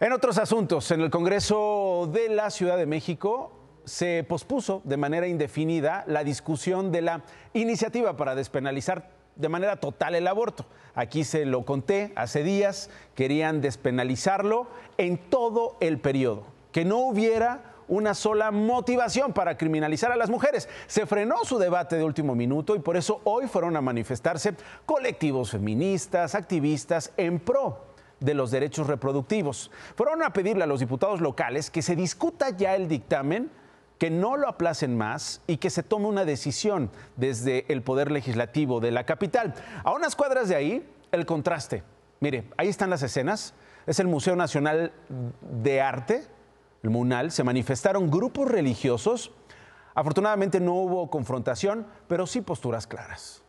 En otros asuntos, en el Congreso de la Ciudad de México se pospuso de manera indefinida la discusión de la iniciativa para despenalizar de manera total el aborto. Aquí se lo conté hace días, querían despenalizarlo en todo el periodo, que no hubiera una sola motivación para criminalizar a las mujeres. Se frenó su debate de último minuto y por eso hoy fueron a manifestarse colectivos feministas, activistas en pro de los Derechos Reproductivos. Fueron a pedirle a los diputados locales que se discuta ya el dictamen que no lo aplacen más y que se tome una decisión desde el Poder Legislativo de la capital. A unas cuadras de ahí, el contraste. Mire, ahí están las escenas. Es el Museo Nacional de Arte, el MUNAL. Se manifestaron grupos religiosos. Afortunadamente no hubo confrontación, pero sí posturas claras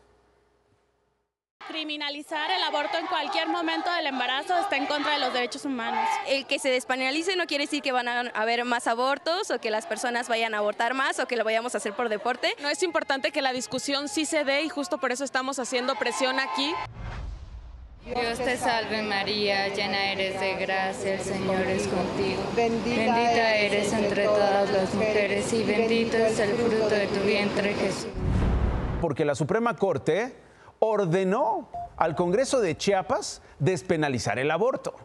criminalizar el aborto en cualquier momento del embarazo está en contra de los derechos humanos. El que se despenalice no quiere decir que van a haber más abortos o que las personas vayan a abortar más o que lo vayamos a hacer por deporte. No es importante que la discusión sí se dé y justo por eso estamos haciendo presión aquí. Dios te salve María, llena eres de gracia, el Señor es contigo. Bendita eres entre todas las mujeres y bendito es el fruto de tu vientre Jesús. Porque la Suprema Corte ordenó al Congreso de Chiapas despenalizar el aborto.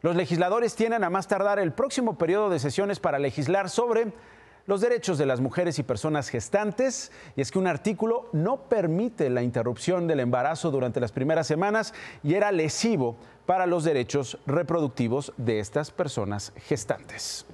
Los legisladores tienen a más tardar el próximo periodo de sesiones para legislar sobre los derechos de las mujeres y personas gestantes, y es que un artículo no permite la interrupción del embarazo durante las primeras semanas y era lesivo para los derechos reproductivos de estas personas gestantes.